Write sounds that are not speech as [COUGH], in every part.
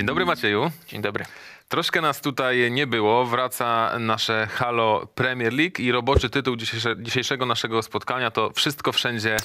Dzień dobry Macieju. Dzień dobry. Troszkę nas tutaj nie było. Wraca nasze Halo Premier League i roboczy tytuł dzisiejszego naszego spotkania to Wszystko Wszędzie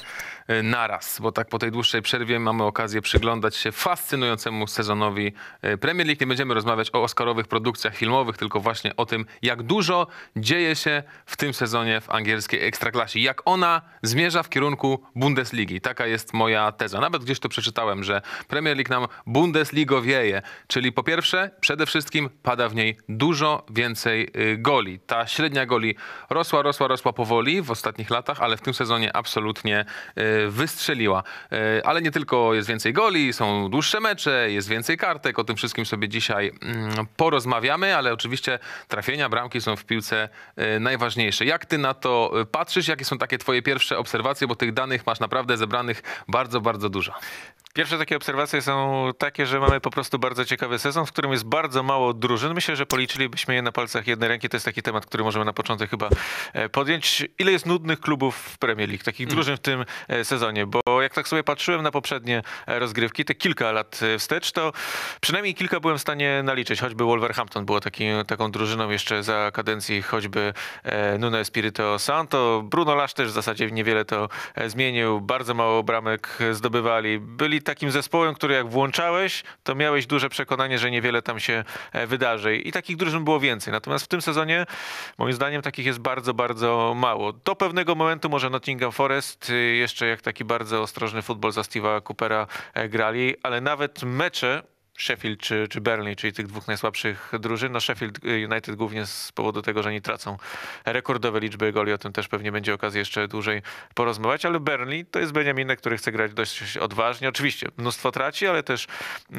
E, naraz, bo tak po tej dłuższej przerwie mamy okazję przyglądać się fascynującemu sezonowi e, Premier League. Nie będziemy rozmawiać o oscarowych produkcjach filmowych, tylko właśnie o tym, jak dużo dzieje się w tym sezonie w angielskiej ekstraklasie. Jak ona zmierza w kierunku Bundesligi. Taka jest moja teza. Nawet gdzieś to przeczytałem, że Premier League nam Bundesligo wieje, czyli po pierwsze, przede wszystkim pada w niej dużo więcej y, goli. Ta średnia goli rosła, rosła, rosła powoli w ostatnich latach, ale w tym sezonie absolutnie y, E, wystrzeliła. E, ale nie tylko jest więcej goli, są dłuższe mecze, jest więcej kartek, o tym wszystkim sobie dzisiaj mm, porozmawiamy, ale oczywiście trafienia, bramki są w piłce e, najważniejsze. Jak ty na to patrzysz? Jakie są takie twoje pierwsze obserwacje? Bo tych danych masz naprawdę zebranych bardzo, bardzo dużo. Pierwsze takie obserwacje są takie, że mamy po prostu bardzo ciekawy sezon, w którym jest bardzo mało drużyn. Myślę, że policzylibyśmy je na palcach jednej ręki. To jest taki temat, który możemy na początek chyba e, podjąć. Ile jest nudnych klubów w Premier League, takich mm. drużyn w tym e, sezonie? Bo jak tak sobie patrzyłem na poprzednie e, rozgrywki, te kilka lat wstecz, to przynajmniej kilka byłem w stanie naliczyć. Choćby Wolverhampton było taki, taką drużyną jeszcze za kadencji choćby Nuno Espirito Santo. Bruno Lasz też w zasadzie niewiele to zmienił. Bardzo mało bramek zdobywali. Byli takim zespołem, który jak włączałeś, to miałeś duże przekonanie, że niewiele tam się e, wydarzy. I takich drużyn było więcej. Natomiast w tym sezonie, moim zdaniem, takich jest bardzo, bardzo mało. Do pewnego momentu może Nottingham Forest y, jeszcze jak taki bardzo ostrożny futbol za Steve'a Coopera e, grali, ale nawet mecze Sheffield czy, czy Burnley, czyli tych dwóch najsłabszych drużyn. No Sheffield United głównie z powodu tego, że nie tracą rekordowe liczby goli, o tym też pewnie będzie okazja jeszcze dłużej porozmawiać, ale Burnley to jest Beniaminek, który chce grać dość odważnie. Oczywiście mnóstwo traci, ale też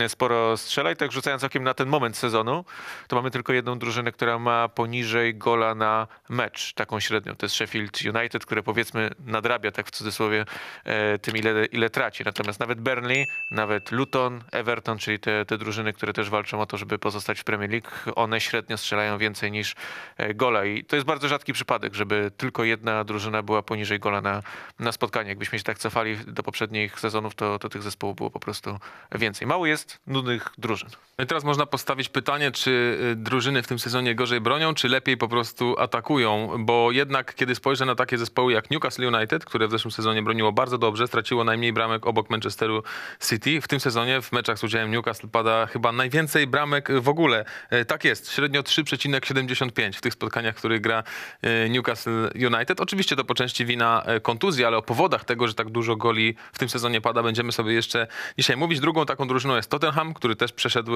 sporo strzela i tak rzucając okiem na ten moment sezonu, to mamy tylko jedną drużynę, która ma poniżej gola na mecz, taką średnią. To jest Sheffield United, które powiedzmy nadrabia, tak w cudzysłowie, e, tym ile, ile traci. Natomiast nawet Burnley, nawet Luton, Everton, czyli te te drużyny, które też walczą o to, żeby pozostać w Premier League, one średnio strzelają więcej niż e, gola i to jest bardzo rzadki przypadek, żeby tylko jedna drużyna była poniżej gola na, na spotkanie. Jakbyśmy się tak cofali do poprzednich sezonów, to, to tych zespołów było po prostu więcej. Mało jest nudnych drużyn. No I teraz można postawić pytanie, czy y, drużyny w tym sezonie gorzej bronią, czy lepiej po prostu atakują, bo jednak kiedy spojrzę na takie zespoły jak Newcastle United, które w zeszłym sezonie broniło bardzo dobrze, straciło najmniej bramek obok Manchesteru City. W tym sezonie w meczach z udziałem Newcastle pada chyba najwięcej bramek w ogóle. E, tak jest, średnio 3,75 w tych spotkaniach, w których gra e, Newcastle United. Oczywiście to po części wina e, kontuzji, ale o powodach tego, że tak dużo goli w tym sezonie pada, będziemy sobie jeszcze dzisiaj mówić. Drugą taką drużyną jest Tottenham, który też przeszedł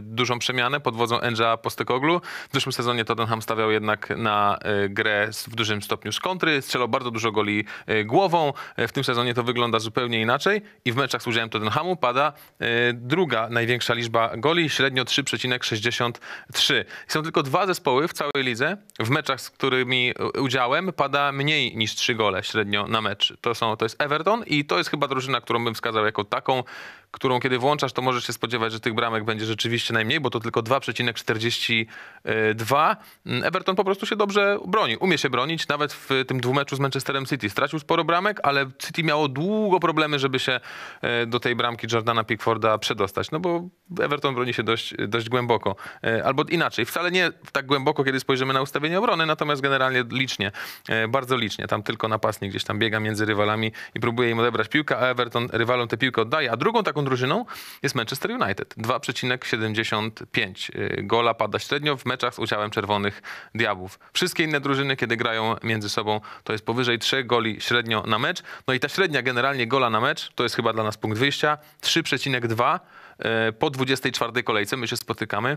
dużą przemianę pod wodzą Enja Postekoglu. W zeszłym sezonie Tottenham stawiał jednak na grę w dużym stopniu z kontry, strzelał bardzo dużo goli głową. W tym sezonie to wygląda zupełnie inaczej i w meczach z udziałem Tottenhamu pada druga największa liczba goli, średnio 3,63. Są tylko dwa zespoły w całej lidze, w meczach, z którymi e, udziałem pada mniej niż 3 gole średnio na mecz. To, są, to jest Everton i to jest chyba drużyna, którą bym wskazał jako taką, którą kiedy włączasz, to możesz się spodziewać, że tych bramek będzie rzeczywiście najmniej, bo to tylko 2,42. Everton po prostu się dobrze broni, umie się bronić, nawet w tym dwumeczu z Manchesterem City. Stracił sporo bramek, ale City miało długo problemy, żeby się e, do tej bramki Jordana Pickforda przedostać, no bo Everton broni się dość, dość głęboko. E, albo inaczej, wcale nie tak głęboko, kiedy spojrzymy na ustawienie obrony, natomiast generalnie licznie, e, bardzo licznie. Tam tylko napastnik gdzieś tam biega między rywalami i próbuje im odebrać piłkę, a Everton rywalom tę piłkę oddaje. A drugą taką druzyną drużyną jest Manchester United. 2,75 y, gola pada średnio w meczach z udziałem Czerwonych Diabłów. Wszystkie inne drużyny, kiedy grają między sobą, to jest powyżej 3 goli średnio na mecz. No i ta średnia generalnie gola na mecz, to jest chyba dla nas punkt wyjścia, 3,2 y, po 24 kolejce my się spotykamy y,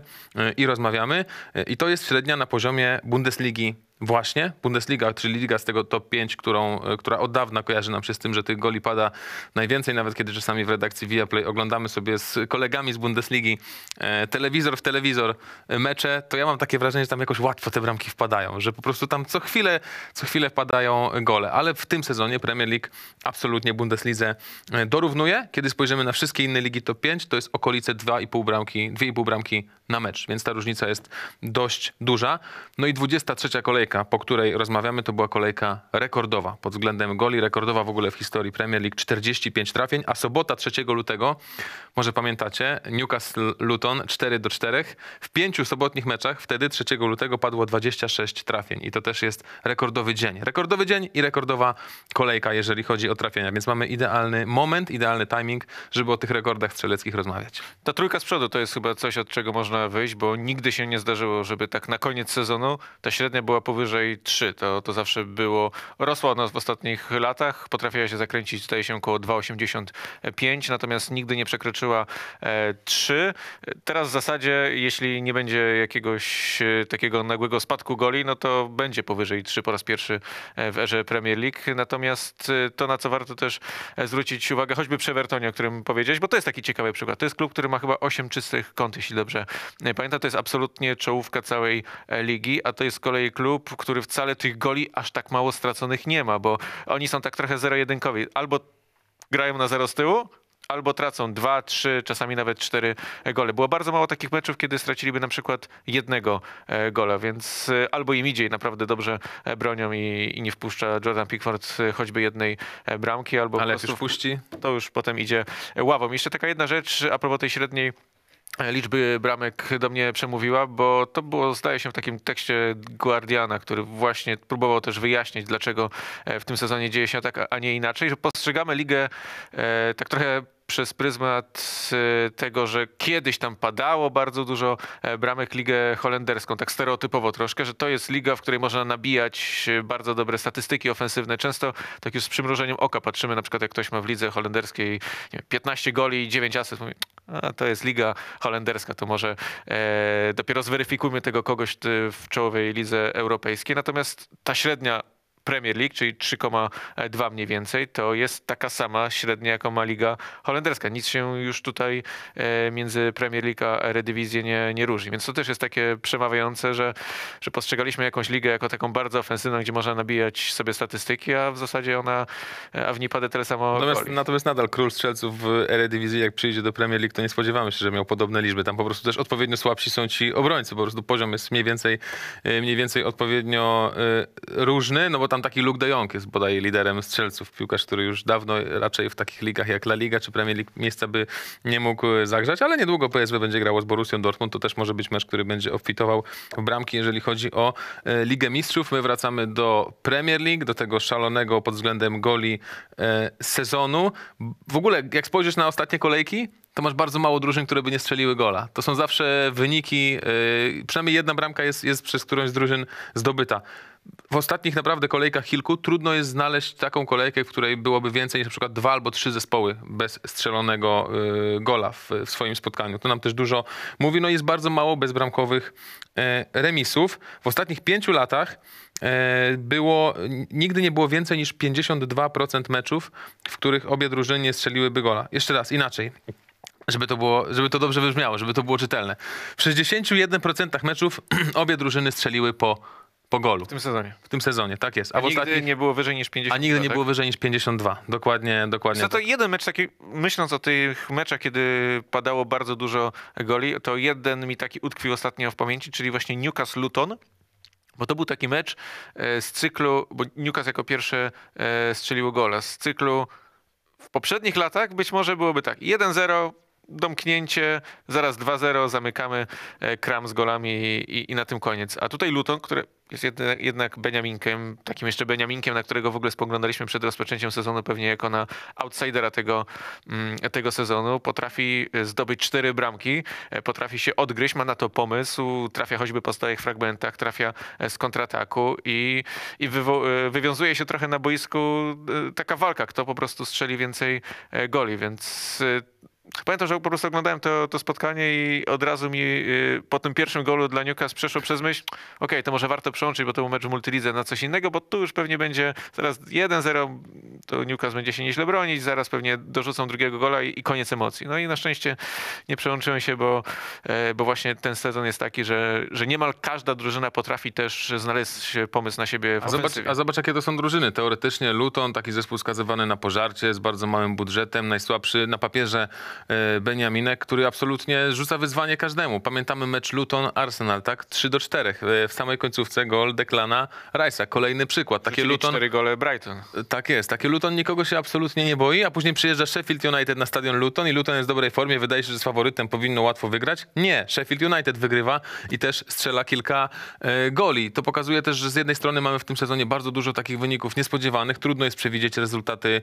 i rozmawiamy. I to jest średnia na poziomie Bundesligi Właśnie, Bundesliga, czyli liga z tego top 5, którą, e, która od dawna kojarzy nam się z tym, że tych goli pada najwięcej, nawet kiedy czasami w redakcji Viaplay oglądamy sobie z kolegami z Bundesligi e, telewizor w telewizor e, mecze, to ja mam takie wrażenie, że tam jakoś łatwo te bramki wpadają, że po prostu tam co chwilę, co chwilę wpadają gole, ale w tym sezonie Premier League absolutnie Bundeslidze e, dorównuje. Kiedy spojrzymy na wszystkie inne ligi top 5, to jest okolice 2,5 bramki, 2,5 bramki na mecz, więc ta różnica jest dość duża. No i 23 kolejka, po której rozmawiamy, to była kolejka rekordowa pod względem goli, rekordowa w ogóle w historii Premier League, 45 trafień, a sobota 3 lutego, może pamiętacie, Newcastle Luton 4 do 4. W pięciu sobotnich meczach wtedy 3 lutego padło 26 trafień i to też jest rekordowy dzień. Rekordowy dzień i rekordowa kolejka, jeżeli chodzi o trafienia, więc mamy idealny moment, idealny timing, żeby o tych rekordach strzeleckich rozmawiać. Ta trójka z przodu to jest chyba coś, od czego można można wyjść, bo nigdy się nie zdarzyło, żeby tak na koniec sezonu ta średnia była powyżej 3. To, to zawsze było, rosła ona w ostatnich latach, potrafiła się zakręcić, zdaje się, około 2,85, natomiast nigdy nie przekroczyła 3. E, Teraz w zasadzie, jeśli nie będzie jakiegoś e, takiego nagłego spadku goli, no to będzie powyżej 3 po raz pierwszy e, w erze Premier League. Natomiast to, na co warto też zwrócić uwagę, choćby Przewertonie, o którym powiedziałeś, bo to jest taki ciekawy przykład. To jest klub, który ma chyba 8 czystych kąt, jeśli dobrze Pamiętam, to jest absolutnie czołówka całej e, ligi, a to jest z kolei klub, który wcale tych goli aż tak mało straconych nie ma, bo oni są tak trochę zero-jedynkowi. Albo grają na zero z tyłu, albo tracą dwa, trzy, czasami nawet cztery e, gole. Było bardzo mało takich meczów, kiedy straciliby na przykład jednego e, gola, więc albo im idzie i naprawdę dobrze bronią i, i nie wpuszcza Jordan Pickford choćby jednej bramki, albo Ale po prostu wpuści. to już potem idzie ławą. Jeszcze taka jedna rzecz a propos tej średniej liczby bramek do mnie przemówiła, bo to było, zdaje się, w takim tekście Guardiana, który właśnie próbował też wyjaśnić, dlaczego e, w tym sezonie dzieje się tak, a nie inaczej, że postrzegamy ligę e, tak trochę przez pryzmat y, tego, że kiedyś tam padało bardzo dużo e, bramek ligę holenderską, tak stereotypowo troszkę, że to jest liga, w której można nabijać y, bardzo dobre statystyki ofensywne. Często tak już z przymrużeniem oka patrzymy, na przykład jak ktoś ma w lidze holenderskiej 15 goli i 9 asyst, mówi, a to jest liga holenderska, to może e, dopiero zweryfikujmy tego kogoś e, w czołowej lidze europejskiej. Natomiast ta średnia Premier League, czyli 3,2 mniej więcej, to jest taka sama średnia, jaką ma Liga Holenderska. Nic się już tutaj e, między Premier League a Eredivisie nie, nie różni. Więc to też jest takie przemawiające, że, że postrzegaliśmy jakąś ligę jako taką bardzo ofensywną, gdzie można nabijać sobie statystyki, a w zasadzie ona, e, a w niej pada tyle samo natomiast, natomiast nadal król strzelców w Eredivisie, jak przyjdzie do Premier League, to nie spodziewamy się, że miał podobne liczby. Tam po prostu też odpowiednio słabsi są ci obrońcy. Po prostu poziom jest mniej więcej, e, mniej więcej odpowiednio różny, no bo tam tam taki Luke de Jong jest bodaj liderem strzelców, piłkarz, który już dawno raczej w takich ligach jak La Liga czy Premier League miejsca by nie mógł e, zagrzać, ale niedługo PSW będzie grało z Borussią Dortmund, to też może być mecz, który będzie obfitował w bramki, jeżeli chodzi o e, Ligę Mistrzów. My wracamy do Premier League, do tego szalonego pod względem goli e, sezonu. W ogóle, jak spojrzysz na ostatnie kolejki, to masz bardzo mało drużyn, które by nie strzeliły gola. To są zawsze wyniki, przynajmniej jedna bramka jest, jest przez którąś z drużyn zdobyta w ostatnich naprawdę kolejkach kilku trudno jest znaleźć taką kolejkę, w której byłoby więcej niż na przykład dwa albo trzy zespoły bez strzelonego y, gola w, w swoim spotkaniu. To nam też dużo mówi. No jest bardzo mało bezbramkowych e, remisów. W ostatnich pięciu latach e, było, nigdy nie było więcej niż 52% meczów, w których obie drużyny strzeliłyby gola. Jeszcze raz, inaczej żeby to, było, żeby to dobrze wybrzmiało, żeby to było czytelne. W 61% meczów [CLEARS THROAT] obie drużyny strzeliły po po golu. W tym sezonie. W tym sezonie, tak jest. A, a nigdy ostatnich... nie było wyżej niż 52. A nigdy nie tak? było wyżej niż 52. Dokładnie, dokładnie. Co to tak. jeden mecz taki, myśląc o tych meczach, kiedy padało bardzo dużo goli, to jeden mi taki utkwił ostatnio w pamięci, czyli właśnie Newcastle Luton. Bo to był taki mecz e, z cyklu, bo Newcastle jako pierwszy e, strzelił gola, z cyklu w poprzednich latach być może byłoby tak 1-0, domknięcie, zaraz 2-0, zamykamy e, kram z golami i, i, na tym koniec. A tutaj Luton, który jest jednak, Beniaminkiem, takim jeszcze Beniaminkiem, na którego w ogóle spoglądaliśmy przed rozpoczęciem sezonu pewnie jako na outsidera tego, mm, tego sezonu, potrafi e, zdobyć cztery bramki, e, potrafi się odgryźć, ma na to pomysł, trafia choćby po stałych fragmentach, trafia z kontrataku i, i wywiązuje się trochę na boisku taka walka, kto po prostu strzeli więcej goli, więc Pamiętam, że po prostu oglądałem to, to spotkanie i od razu mi y, po tym pierwszym golu dla Newcastle przeszło przez myśl, okej, okay, to może warto przełączyć, bo to był mecz w multilidze na coś innego, bo tu już pewnie będzie zaraz 1-0, to Newcastle będzie się nieźle bronić, zaraz pewnie dorzucą drugiego gola i, i koniec emocji. No i na szczęście nie przełączyłem się, bo, e, bo właśnie ten sezon jest taki, że, że niemal każda drużyna potrafi też znaleźć pomysł na siebie w a zobacz, a zobacz, jakie to są drużyny. Teoretycznie Luton, taki zespół skazywany na pożarcie, z bardzo małym budżetem, najsłabszy na papierze E, Beniaminek, który absolutnie rzuca wyzwanie każdemu. Pamiętamy mecz Luton-Arsenal, tak? 3 do 4. E, w samej końcówce gol Deklana Rice'a. Kolejny przykład. Takie Luton... 4 gole Brighton. E, tak jest. Takie Luton nikogo się absolutnie nie boi, a później przyjeżdża Sheffield United na stadion Luton i Luton jest w dobrej formie. Wydaje się, że z faworytem powinno łatwo wygrać. Nie. Sheffield United wygrywa i też strzela kilka goli. To pokazuje też, że z jednej strony mamy w tym sezonie bardzo dużo takich wyników niespodziewanych. Trudno jest przewidzieć rezultaty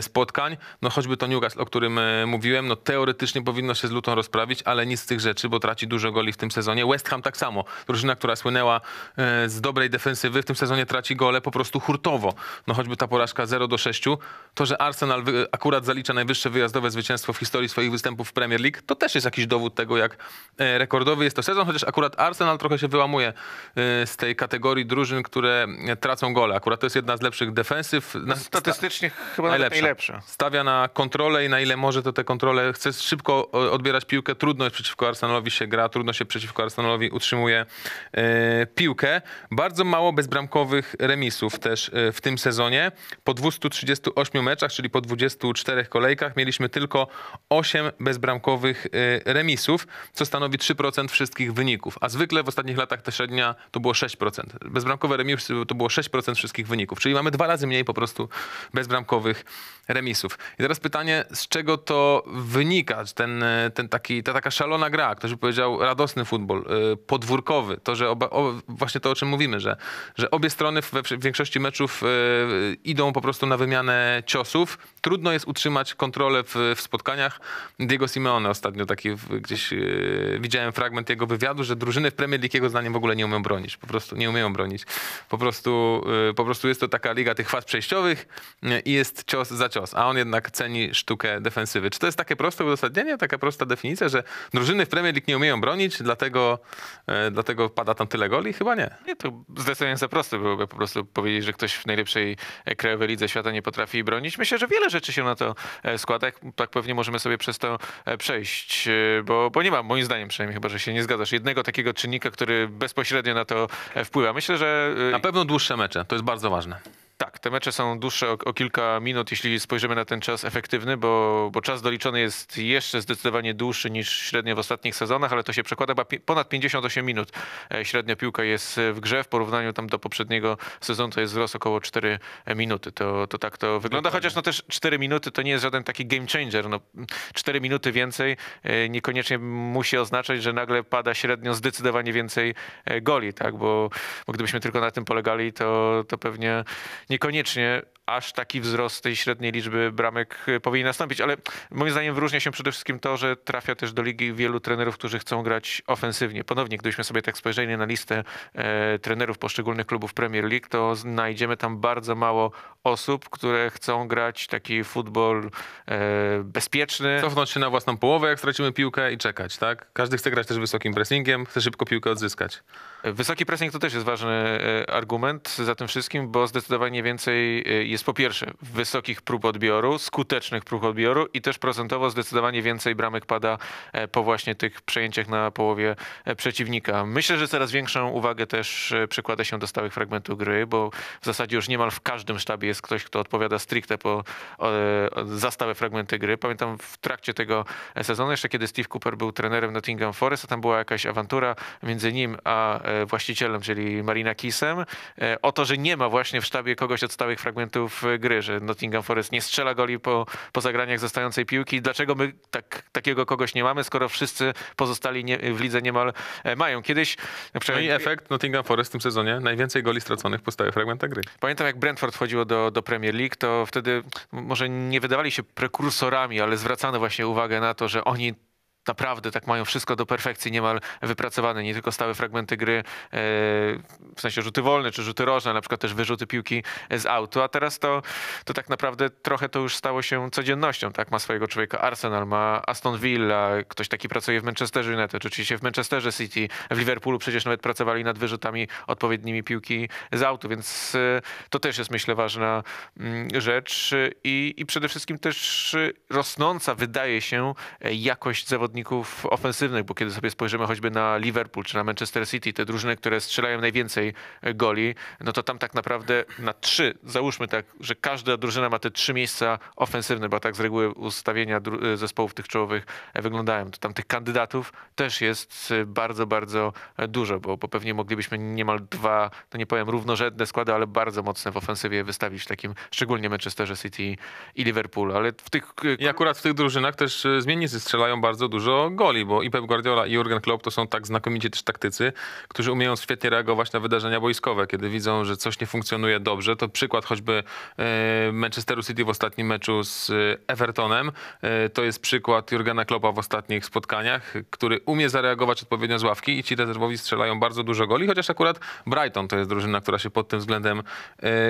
spotkań. No choćby to Newcastle, o którym mówiłem mówiłem, no teoretycznie powinno się z Luton rozprawić, ale nic z tych rzeczy, bo traci dużo goli w tym sezonie. West Ham tak samo. Drużyna, która słynęła e, z dobrej defensywy, w tym sezonie traci gole po prostu hurtowo. No choćby ta porażka 0 do 6, to, że Arsenal akurat zalicza najwyższe wyjazdowe zwycięstwo w historii swoich występów w Premier League, to też jest jakiś dowód tego, jak e, rekordowy jest to sezon, chociaż akurat Arsenal trochę się wyłamuje e, z tej kategorii drużyn, które tracą gole. Akurat to jest jedna z lepszych defensyw. Statystycznie chyba najlepsza. najlepsza. Stawia na kontrolę i na ile może to te kontrole kontrolę, chce szybko e, odbierać piłkę, trudno jest przeciwko Arsenalowi się gra, trudno się przeciwko Arsenalowi utrzymuje e, piłkę. Bardzo mało bezbramkowych remisów też e, w tym sezonie. Po 238 meczach, czyli po 24 kolejkach mieliśmy tylko 8 bezbramkowych remisów, co stanowi 3% wszystkich wyników, a zwykle w ostatnich latach ta średnia to było 6%. Bezbramkowe remisy to było 6% wszystkich wyników, czyli mamy dwa razy mniej po prostu bezbramkowych remisów. I teraz pytanie, z czego to wynikać, ten, e, ten taki, ta taka szalona gra, ktoś by powiedział radosny futbol, e, podwórkowy, to, że oba, o, właśnie to, o czym mówimy, że, że obie strony we, w większości meczów e, idą po prostu na wymianę ciosów. Trudno jest utrzymać kontrolę w, w spotkaniach. Diego Simeone ostatnio taki gdzieś widziałem fragment jego wywiadu, że drużyny w Premier League jego zdaniem w ogóle nie umieją bronić. Po prostu nie umieją bronić. Po prostu, po prostu jest to taka liga tych faz przejściowych i jest cios za cios, a on jednak ceni sztukę defensywy. Czy to jest takie proste uzasadnienie, taka prosta definicja, że drużyny w Premier League nie umieją bronić, dlatego, e, dlatego pada tam tyle goli? Chyba nie. Nie, to zdecydowanie za proste byłoby po prostu powiedzieć, że ktoś w najlepszej e, krajowej lidze świata nie potrafi bronić. Myślę, że wiele rzeczy się na to e, składa. Tak pewnie możemy sobie przez to przejść, bo, bo nie ma, moim zdaniem przynajmniej, chyba, że się nie zgadzasz, jednego takiego czynnika, który bezpośrednio na to wpływa. Myślę, że... Na pewno dłuższe mecze, to jest bardzo ważne. Tak, te mecze są dłuższe o, o, kilka minut, jeśli spojrzymy na ten czas efektywny, bo, bo czas doliczony jest jeszcze zdecydowanie dłuższy niż średnio w ostatnich sezonach, ale to się przekłada bo ponad 58 minut. E, średnia piłka jest w grze w porównaniu tam do poprzedniego sezonu, to jest wzrost około 4 minuty. To, to tak to wygląda, chociaż no też 4 minuty to nie jest żaden taki game changer. No, 4 minuty więcej e, niekoniecznie musi oznaczać, że nagle pada średnio zdecydowanie więcej e, goli, tak? bo, bo gdybyśmy tylko na tym polegali, to, to pewnie niekoniecznie aż taki wzrost tej średniej liczby bramek y, powinien nastąpić, ale moim zdaniem wyróżnia się przede wszystkim to, że trafia też do ligi wielu trenerów, którzy chcą grać ofensywnie. Ponownie, gdybyśmy sobie tak spojrzeli na listę e, trenerów poszczególnych klubów Premier League, to znajdziemy tam bardzo mało osób, które chcą grać taki futbol e, bezpieczny. Cofnąć się na własną połowę, jak stracimy piłkę i czekać, tak? Każdy chce grać też wysokim pressingiem, chce szybko piłkę odzyskać. Wysoki pressing to też jest ważny e, argument za tym wszystkim, bo zdecydowanie więcej e, jest jest po pierwsze wysokich prób odbioru, skutecznych prób odbioru i też procentowo zdecydowanie więcej bramek pada e, po właśnie tych przejęciach na połowie e, przeciwnika. Myślę, że coraz większą uwagę też e, przykłada się do stałych fragmentów gry, bo w zasadzie już niemal w każdym sztabie jest ktoś, kto odpowiada stricte po, za stałe fragmenty gry. Pamiętam w trakcie tego sezonu, jeszcze kiedy Steve Cooper był trenerem Nottingham Forest, a tam była jakaś awantura między nim a właścicielem, czyli Marina Kisem, o to, że nie ma właśnie w sztabie kogoś od stałych fragmentów w gry, że Nottingham Forest nie strzela goli po, po zagraniach zostającej piłki. Dlaczego my tak, takiego kogoś nie mamy, skoro wszyscy pozostali nie, w lidze niemal e, mają? Kiedyś... No i efekt Nottingham Forest w tym sezonie, najwięcej goli straconych po stałych fragmentach gry. Pamiętam jak Brentford wchodziło do, do Premier League, to wtedy może nie wydawali się prekursorami, ale zwracano właśnie uwagę na to, że oni naprawdę tak mają wszystko do perfekcji niemal wypracowane, nie tylko stałe fragmenty gry, e, w sensie rzuty wolne czy rzuty rożne, na przykład też wyrzuty piłki z autu, a teraz to, to tak naprawdę trochę to już stało się codziennością, tak? Ma swojego człowieka Arsenal, ma Aston Villa, ktoś taki pracuje w Manchesterze United, oczywiście w Manchesterze City, w Liverpoolu przecież nawet pracowali nad wyrzutami odpowiednimi piłki z autu, więc e, to też jest myślę ważna mm, rzecz i, i przede wszystkim też e, rosnąca wydaje się jakość zawodników zawodników ofensywnych, bo kiedy sobie spojrzymy choćby na Liverpool czy na Manchester City, te drużyny, które strzelają najwięcej e, goli, no to tam tak naprawdę na trzy, załóżmy tak, że każda drużyna ma te trzy miejsca ofensywne, bo tak z reguły ustawienia e, zespołów tych czołowych e, wyglądają. To tam tych kandydatów też jest bardzo, bardzo dużo, bo, bo pewnie moglibyśmy niemal dwa, no nie powiem równorzędne składy, ale bardzo mocne w ofensywie wystawić takim, szczególnie Manchesterze City i Liverpool, ale w tych... I akurat w tych drużynach też zmiennicy strzelają bardzo dużo dużo goli, bo i Pep Guardiola i Jurgen Klopp to są tak znakomici też taktycy, którzy umieją świetnie reagować na wydarzenia boiskowe, kiedy widzą, że coś nie funkcjonuje dobrze. To przykład choćby e, Manchesteru City w ostatnim meczu z e, Evertonem. E, to jest przykład Jurgena Kloppa w ostatnich spotkaniach, który umie zareagować odpowiednio z ławki i ci rezerwowi strzelają bardzo dużo goli, chociaż akurat Brighton to jest drużyna, która się pod tym względem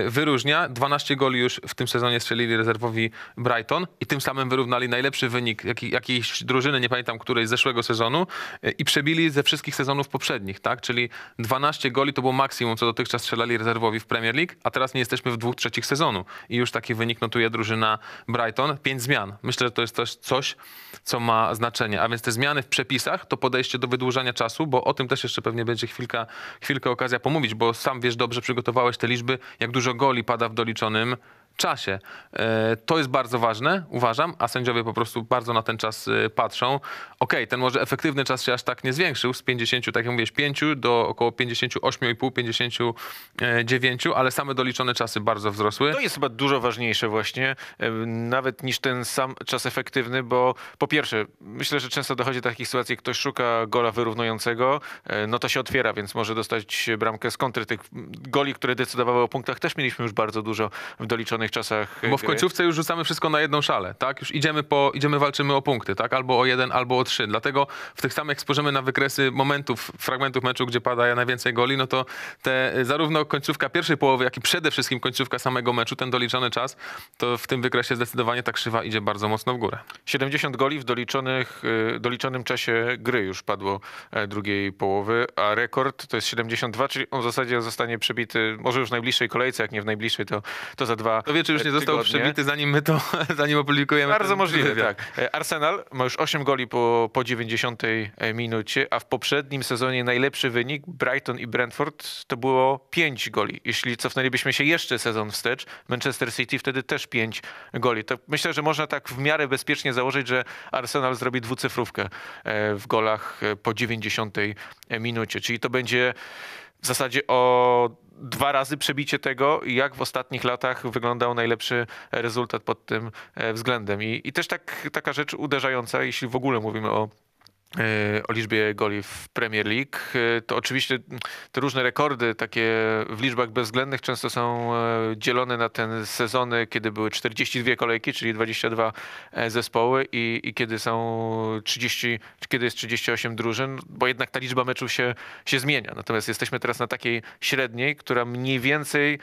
wyróżnia. 12 goli już w tym sezonie strzelili rezerwowi Brighton i tym samym wyrównali najlepszy wynik jakiejś drużyny, nie pamiętam pamiętam której, z zeszłego sezonu e, i przebili ze wszystkich sezonów poprzednich, tak? Czyli 12 goli to było maksimum, co dotychczas strzelali rezerwowi w Premier League, a teraz nie jesteśmy w dwóch trzecich sezonu i już taki wynik notuje drużyna Brighton. Pięć zmian. Myślę, że to jest też coś, co ma znaczenie. A więc te zmiany w przepisach, to podejście do wydłużania czasu, bo o tym też jeszcze pewnie będzie chwilka, chwilkę okazja pomówić, bo sam wiesz dobrze, przygotowałeś te liczby, jak dużo goli pada w doliczonym czasie. E, to jest bardzo ważne, uważam, a sędziowie po prostu bardzo na ten czas e, patrzą. Okej, okay, ten może efektywny czas się aż tak nie zwiększył z 50, tak jak mówisz, 5 do około 58,5, 59, e, ale same doliczone czasy bardzo wzrosły. To jest chyba dużo ważniejsze właśnie, nawet niż ten sam czas efektywny, bo po pierwsze, myślę, że często dochodzi do takich sytuacji, jak ktoś szuka gola wyrównującego, no to się otwiera, więc może dostać bramkę z kontry. Tych goli, które decydowały o punktach też mieliśmy już bardzo dużo w doliczonych czasach. Bo w e, końcówce już rzucamy wszystko na jedną szalę, tak? Już idziemy, po, idziemy walczymy o punkty, tak? Albo o jeden, albo o trzy. Dlatego w tych samych spojrzymy na wykresy momentów, fragmentów meczu, gdzie pada najwięcej goli, no to te e, zarówno końcówka pierwszej połowy, jak i przede wszystkim końcówka samego meczu, ten doliczony czas, to w tym wykresie zdecydowanie ta krzywa idzie bardzo mocno w górę. 70 goli w doliczonych, e, doliczonym czasie gry już padło drugiej połowy, a rekord to jest 72, czyli on w zasadzie zostanie przebity może już w najbliższej kolejce, jak nie w najbliższej, to, to za dwa to czy już nie e, został tygodnie. przebity, zanim my to, [LAUGHS] zanim opublikujemy. Bardzo możliwe, tak. E, Arsenal ma już 8 goli po, po 90 e, minucie, a w poprzednim sezonie najlepszy wynik Brighton i Brentford to było 5 goli. Jeśli cofnęlibyśmy się jeszcze sezon wstecz, Manchester City wtedy też 5 goli. To myślę, że można tak w miarę bezpiecznie założyć, że Arsenal zrobi dwucyfrówkę w golach po 90 minucie. Czyli to będzie w zasadzie o dwa razy przebicie tego, jak w ostatnich latach wyglądał najlepszy rezultat pod tym e, względem. I, i też tak, taka rzecz uderzająca, jeśli w ogóle mówimy o E, o liczbie goli w Premier League, e, to oczywiście te różne rekordy takie w liczbach bezwzględnych często są e, dzielone na te sezony, kiedy były 42 kolejki, czyli 22 zespoły i, i kiedy są 30, kiedy jest 38 drużyn, bo jednak ta liczba meczów się, się zmienia. Natomiast jesteśmy teraz na takiej średniej, która mniej więcej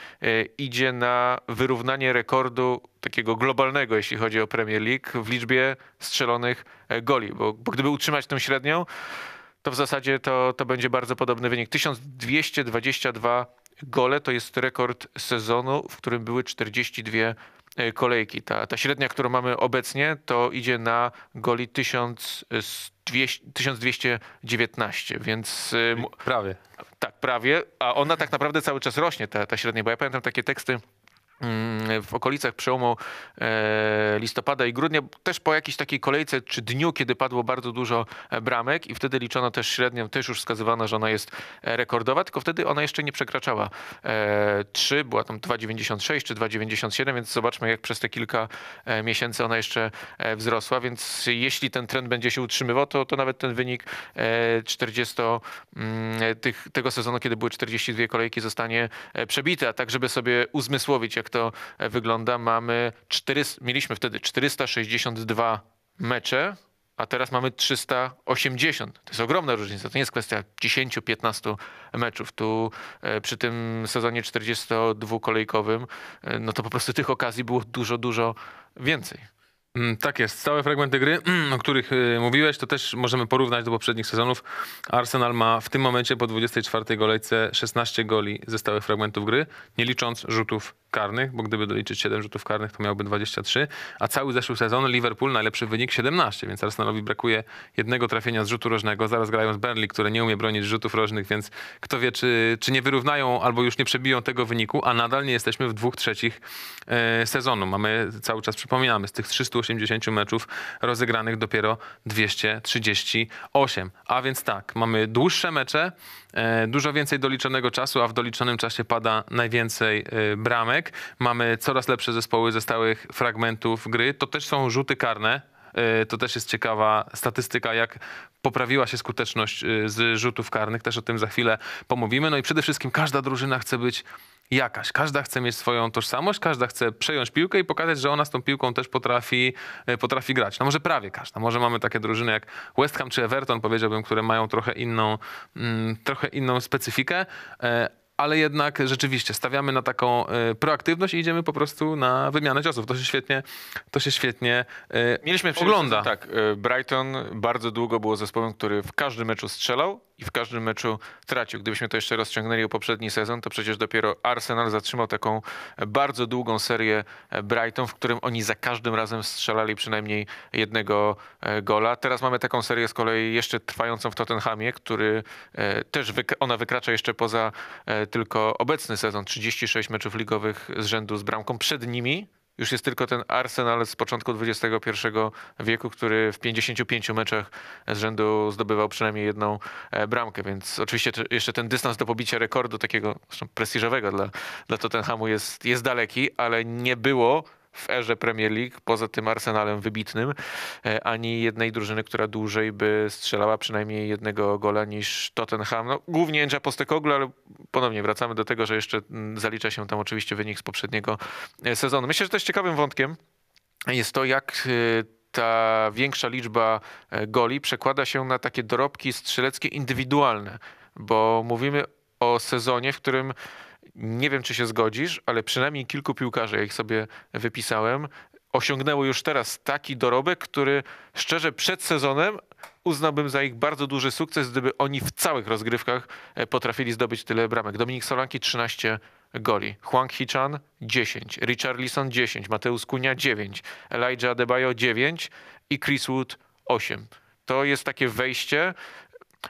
idzie na wyrównanie rekordu takiego globalnego, jeśli chodzi o Premier League, w liczbie strzelonych e, goli. Bo, bo gdyby utrzymać tę średnią, to w zasadzie to, to będzie bardzo podobny wynik. 1222 gole to jest rekord sezonu, w którym były 42 e, kolejki. Ta, ta średnia, którą mamy obecnie, to idzie na goli 1200, 1219, więc... E, prawie. Tak, prawie, a ona tak naprawdę cały czas rośnie, ta, ta średnia, bo ja pamiętam takie teksty Mm, w okolicach przełomu e, listopada i grudnia, też po jakiejś takiej kolejce czy dniu, kiedy padło bardzo dużo e, bramek i wtedy liczono też średnią, też już wskazywano, że ona jest e, rekordowa, tylko wtedy ona jeszcze nie przekraczała 3, była tam 2,96 czy 2,97, więc zobaczmy jak przez te kilka miesięcy ona jeszcze wzrosła, więc jeśli ten trend będzie się utrzymywał, to, to nawet ten wynik 40 mm, tych, tego sezonu, kiedy były 42 kolejki zostanie przebity, a tak żeby sobie uzmysłowić, jak jak to e, wygląda, mamy 400, mieliśmy wtedy 462 mecze, a teraz mamy 380. To jest ogromna różnica. To nie jest kwestia 10-15 meczów. Tu e, przy tym sezonie 42-kolejkowym, e, no to po prostu tych okazji było dużo, dużo więcej. Mm, tak jest. Stałe fragmenty gry, mm, o których y, mówiłeś, to też możemy porównać do poprzednich sezonów. Arsenal ma w tym momencie po 24 golejce 16 goli ze stałych fragmentów gry, nie licząc rzutów karnych, bo gdyby doliczyć 7 rzutów karnych, to miałby 23, a cały zeszły sezon Liverpool najlepszy wynik 17, więc Arsenalowi brakuje jednego trafienia z rzutu rożnego. Zaraz grają z Burnley, które nie umie bronić rzutów rożnych, więc kto wie, czy, czy nie wyrównają albo już nie przebiją tego wyniku, a nadal nie jesteśmy w dwóch trzecich e, sezonu. Mamy cały czas, przypominamy, z tych 380 meczów rozegranych dopiero 238. A więc tak, mamy dłuższe mecze, e, dużo więcej doliczonego czasu, a w doliczonym czasie pada najwięcej e, bramek bramek, mamy coraz lepsze zespoły ze stałych fragmentów gry. To też są rzuty karne. Y, to też jest ciekawa statystyka, jak poprawiła się skuteczność y, z rzutów karnych. Też o tym za chwilę pomówimy. No i przede wszystkim każda drużyna chce być jakaś. Każda chce mieć swoją tożsamość, każda chce przejąć piłkę i pokazać, że ona z tą piłką też potrafi, y, potrafi grać. No może prawie każda. Może mamy takie drużyny jak West Ham czy Everton, powiedziałbym, które mają trochę inną, mm, trochę inną specyfikę, ale jednak rzeczywiście stawiamy na taką y, proaktywność i idziemy po prostu na wymianę ciosów. To się świetnie, to się świetnie y, Mieliśmy ogląda. Tak, y, Brighton bardzo długo było zespołem, który w każdym meczu strzelał i w każdym meczu tracił. Gdybyśmy to jeszcze rozciągnęli o poprzedni sezon, to przecież dopiero Arsenal zatrzymał taką e, bardzo długą serię e, Brighton, w którym oni za każdym razem strzelali przynajmniej jednego e, gola. Teraz mamy taką serię z kolei jeszcze trwającą w Tottenhamie, który też wyk ona wykracza jeszcze poza tylko obecny sezon, 36 meczów ligowych z rzędu z bramką. Przed nimi już jest tylko ten Arsenal z początku XXI wieku, który w 55 meczach z rzędu zdobywał przynajmniej jedną e, bramkę, więc oczywiście jeszcze ten dystans do pobicia rekordu takiego prestiżowego dla, dla Tottenhamu jest, jest daleki, ale nie było w erze Premier League, poza tym Arsenalem wybitnym, e, ani jednej drużyny, która dłużej by strzelała przynajmniej jednego gola niż Tottenham. No, głównie Enja Postekoglu, ale ponownie wracamy do tego, że jeszcze mm, zalicza się tam oczywiście wynik z poprzedniego e, sezonu. Myślę, że też ciekawym wątkiem jest to, jak e, ta większa liczba goli przekłada się na takie dorobki strzeleckie indywidualne, bo mówimy o sezonie, w którym nie wiem, czy się zgodzisz, ale przynajmniej kilku piłkarzy, jak sobie wypisałem, osiągnęło już teraz taki dorobek, który szczerze przed sezonem uznałbym za ich bardzo duży sukces, gdyby oni w całych rozgrywkach e, potrafili zdobyć tyle bramek. Dominik Solanki 13 goli, Huang Hichan 10, Lison 10, Mateusz Kunia 9, Elijah Adebayo 9 i Chris Wood 8. To jest takie wejście,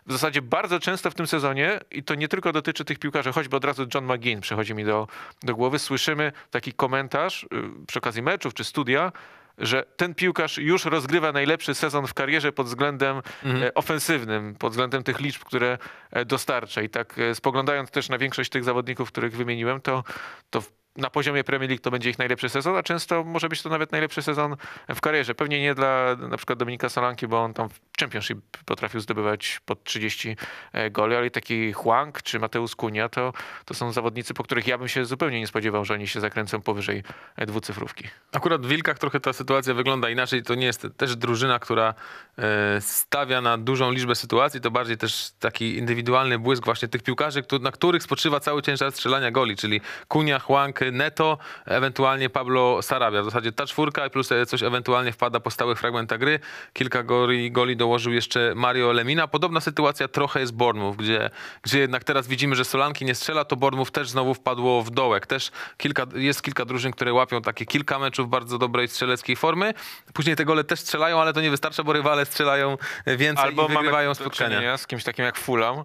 w zasadzie bardzo często w tym sezonie, i to nie tylko dotyczy tych piłkarzy, choćby od razu John McGinn przychodzi mi do, do głowy, słyszymy taki komentarz y, przy okazji meczów czy studia, że ten piłkarz już rozgrywa najlepszy sezon w karierze pod względem mhm. E, ofensywnym, pod względem tych liczb, które e, dostarcza. I tak e, spoglądając też na większość tych zawodników, których wymieniłem, to, to na poziomie Premier League to będzie ich najlepszy sezon, a często może być to nawet najlepszy sezon w karierze. Pewnie nie dla na przykład Dominika Solanki, bo on tam w Championship potrafił zdobywać pod 30 e, goli, ale taki Huang czy Mateusz Kunia to, to są zawodnicy, po których ja bym się zupełnie nie spodziewał, że oni się zakręcą powyżej e, dwucyfrówki. Akurat w Wilkach trochę ta sytuacja wygląda inaczej. To nie jest też drużyna, która e, stawia na dużą liczbę sytuacji, to bardziej też taki indywidualny błysk właśnie tych piłkarzy, na których spoczywa cały ciężar strzelania goli, czyli Kunia, Huang, Neto, ewentualnie Pablo Sarabia. W zasadzie ta czwórka i plus coś ewentualnie wpada po stałych fragmentach gry. Kilka goli, goli dołożył jeszcze Mario Lemina. Podobna sytuacja trochę jest Bormów, gdzie, gdzie jednak teraz widzimy, że Solanki nie strzela, to Bormów też znowu wpadło w dołek. Też kilka, jest kilka drużyn, które łapią takie kilka meczów bardzo dobrej strzeleckiej formy. Później te gole też strzelają, ale to nie wystarcza, bo rywale strzelają więcej Albo i wygrywają mamy spotkania. Z kimś takim jak Fulham,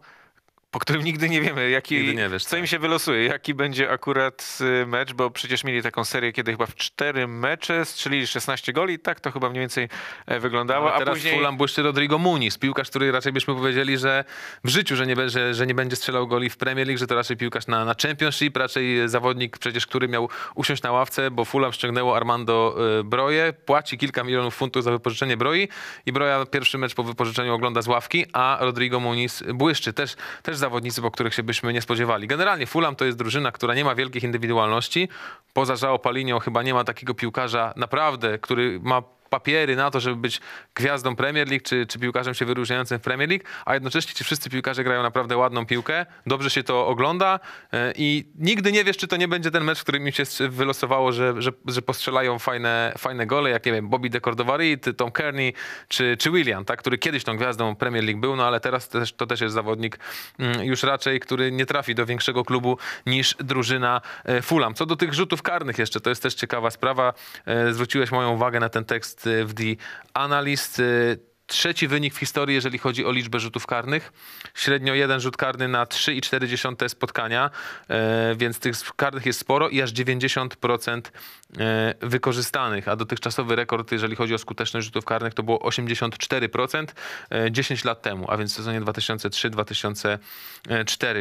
po którym nigdy nie wiemy, jaki, nigdy nie wiesz, co tak. im się wylosuje, jaki będzie akurat y, mecz, bo przecież mieli taką serię, kiedy chyba w cztery mecze strzelili 16 goli, tak to chyba mniej więcej e, wyglądało. No, a, teraz później... Fulham błyszczy Rodrigo Muniz, piłkarz, który raczej byśmy powiedzieli, że w życiu, że nie, że, że nie będzie strzelał goli w Premier League, że to raczej piłkarz na, na Championship, raczej zawodnik przecież, który miał usiąść na ławce, bo Fulham ściągnęło Armando e, Broje, płaci kilka milionów funtów za wypożyczenie Broi i Broja pierwszy mecz po wypożyczeniu ogląda z ławki, a Rodrigo Muniz błyszczy. Też, też zawodnicy, po których się byśmy nie spodziewali. Generalnie Fulham to jest drużyna, która nie ma wielkich indywidualności. Poza Żao Palinią chyba nie ma takiego piłkarza naprawdę, który ma papiery na to, żeby być gwiazdą Premier League, czy, czy piłkarzem się wyróżniającym w Premier League, a jednocześnie ci wszyscy piłkarze grają naprawdę ładną piłkę, dobrze się to ogląda e, i nigdy nie wiesz, czy to nie będzie ten mecz, w którym im się wylosowało, że, że, że postrzelają fajne, fajne gole, jak nie wiem, Bobby de Tom Kearney, czy, czy William, tak, który kiedyś tą gwiazdą Premier League był, no ale teraz też, to też jest zawodnik mm, już raczej, który nie trafi do większego klubu niż drużyna e, Fulham. Co do tych rzutów karnych jeszcze, to jest też ciekawa sprawa. E, zwróciłeś moją uwagę na ten tekst w The Analyst. Y, Trzeci wynik w historii, jeżeli chodzi o liczbę rzutów karnych. Średnio jeden rzut karny na 3,4 spotkania, e, więc tych karnych jest sporo i aż 90% e, wykorzystanych, a dotychczasowy rekord, jeżeli chodzi o skuteczność rzutów karnych, to było 84% 10 e, lat temu, a więc w sezonie 2003-2004,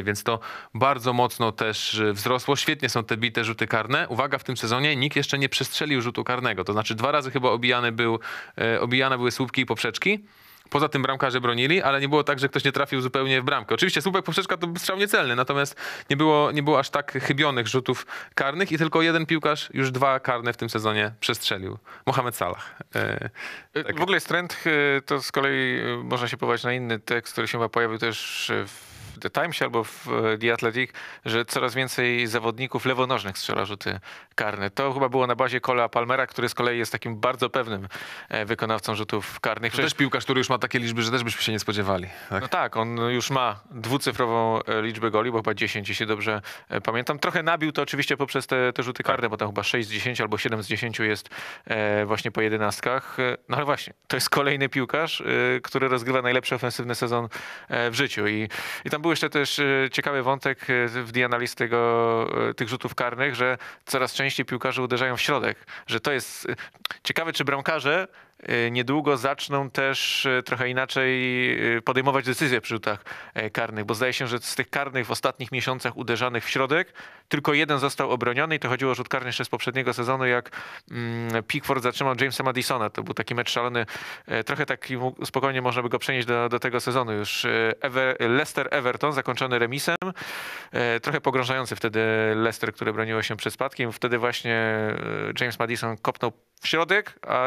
więc to bardzo mocno też wzrosło. Świetnie są te bite rzuty karne. Uwaga, w tym sezonie nikt jeszcze nie przestrzelił rzutu karnego, to znaczy dwa razy chyba obijane, był, obijane były słupki i poprzeczki, Poza tym bramkarze bronili, ale nie było tak, że ktoś nie trafił zupełnie w bramkę. Oczywiście słupek poprzeczka to strzał niecelny, natomiast nie było, nie było aż tak chybionych rzutów karnych i tylko jeden piłkarz już dwa karne w tym sezonie przestrzelił. Mohamed Salah. Yy, tak. W ogóle jest trend, e, to z kolei można się powołać na inny tekst, który się chyba pojawił też w w The Timesie albo w e, The Athletic, że coraz więcej zawodników lewonożnych strzela rzuty karne. To chyba było na bazie Cola Palmera, który z kolei jest takim bardzo pewnym e, wykonawcą rzutów karnych. Przecież... To też piłkarz, który już ma takie liczby, że też byśmy się nie spodziewali. Tak? No tak, on już ma dwucyfrową e, liczbę goli, bo chyba 10, jeśli dobrze pamiętam. Trochę nabił to oczywiście poprzez te, te rzuty tak. karne, bo tam chyba 6 z 10 albo 7 z 10 jest właśnie po jedenastkach. No ale właśnie, to jest kolejny piłkarz, który rozgrywa najlepszy ofensywny sezon w życiu. I, i tam był był jeszcze też e, ciekawy wątek e, w The Analyst tego, e, tych rzutów karnych, że coraz częściej piłkarze uderzają w środek. Że to jest ciekawe, czy bramkarze niedługo zaczną też trochę inaczej podejmować decyzje przy rzutach karnych, bo zdaje się, że z tych karnych w ostatnich miesiącach uderzanych w środek tylko jeden został obroniony i to chodziło o rzut jeszcze z poprzedniego sezonu, jak mm, Pickford zatrzymał Jamesa Madisona. To był taki mecz szalony, e, trochę tak spokojnie można by go przenieść do, do tego sezonu już. E, Ever, Leicester Everton zakończony remisem, e, trochę pogrążający wtedy Leicester, które broniło się przed spadkiem. Wtedy właśnie James Madison kopnął w środek, a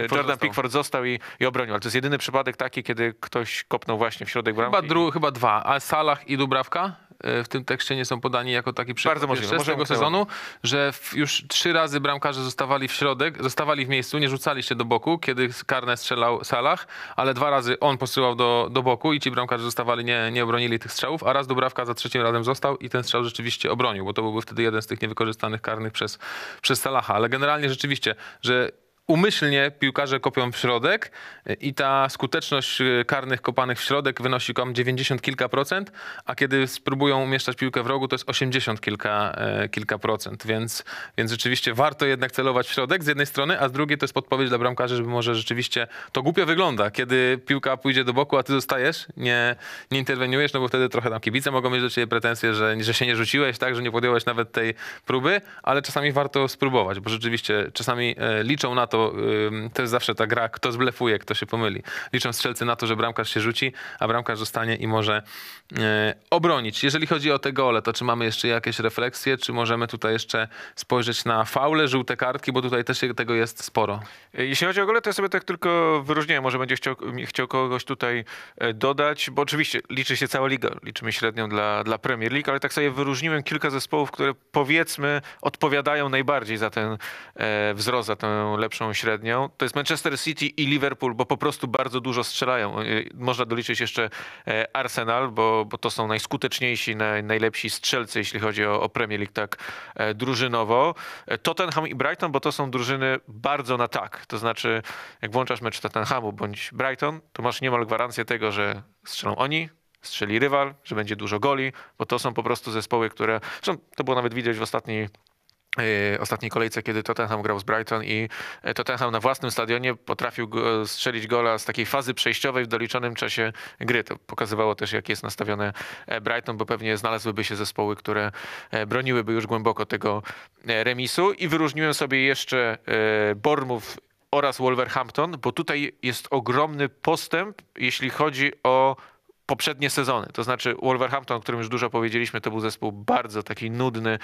Jordan został. Pickford został i, i obronił. Ale to jest jedyny przypadek taki, kiedy ktoś kopnął właśnie w środek bramki. Chyba, dru, chyba dwa. A Salah i Dubrawka? w tym tekście nie są podani jako taki przykład z tego sezonu, że już trzy razy bramkarze zostawali w środek, zostawali w miejscu, nie rzucali się do boku, kiedy karne strzelał Salah, ale dwa razy on posyłał do, do boku i ci bramkarze zostawali, nie, nie obronili tych strzałów, a raz Dubrawka za trzecim razem został i ten strzał rzeczywiście obronił, bo to byłby wtedy jeden z tych niewykorzystanych karnych przez, przez Salaha. Ale generalnie rzeczywiście, że umyślnie piłkarze kopią w środek i ta skuteczność y, karnych kopanych w środek wynosi tam 90 kilka procent, a kiedy spróbują umieszczać piłkę w rogu, to jest 80 kilka, e, kilka procent, więc, więc rzeczywiście warto jednak celować w środek z jednej strony, a z drugiej to jest podpowiedź dla bramkarzy, żeby może rzeczywiście to głupio wygląda, kiedy piłka pójdzie do boku, a ty zostajesz, nie, nie interweniujesz, no bo wtedy trochę tam kibice mogą mieć do ciebie pretensje, że, że się nie rzuciłeś, tak, że nie podjąłeś nawet tej próby, ale czasami warto spróbować, bo rzeczywiście czasami e, liczą na to, to, to jest zawsze ta gra, kto zblefuje, kto się pomyli. Liczą strzelcy na to, że bramkarz się rzuci, a bramkarz zostanie i może e, obronić. Jeżeli chodzi o te gole, to czy mamy jeszcze jakieś refleksje, czy możemy tutaj jeszcze spojrzeć na faule, żółte kartki, bo tutaj też tego jest sporo. E, jeśli chodzi o gole, to ja sobie tak tylko wyróżniłem, może będzie chciał, chciał kogoś tutaj e, dodać, bo oczywiście liczy się cała liga, liczymy średnią dla, dla Premier League, ale tak sobie wyróżniłem kilka zespołów, które powiedzmy odpowiadają najbardziej za ten wzrost, za tę lepszą naszą średnią. To jest Manchester City i Liverpool, bo po prostu bardzo dużo strzelają. E, można doliczyć jeszcze e, Arsenal, bo, bo to są najskuteczniejsi, najlepsi strzelcy, jeśli chodzi o, o Premier League tak e, drużynowo. Tottenham i Brighton, bo to są drużyny bardzo na tak. To znaczy, jak włączasz mecz Tottenhamu bądź Brighton, to masz niemal gwarancję tego, że strzelą oni, strzeli rywal, że będzie dużo goli, bo to są po prostu zespoły, które. Zresztą to było nawet widać w ostatniej E, ostatniej kolejce, kiedy Tottenham grał z Brighton i e, Tottenham na własnym stadionie potrafił go, strzelić gola z takiej fazy przejściowej w doliczonym czasie gry. To pokazywało też, jak jest nastawione e, Brighton, bo pewnie znalazłyby się zespoły, które broniłyby już głęboko tego remisu. I wyróżniłem sobie jeszcze Bormów oraz Wolverhampton, bo tutaj jest ogromny postęp, jeśli chodzi o poprzednie sezony. To znaczy Wolverhampton, o którym już dużo powiedzieliśmy, to był zespół bardzo taki nudny,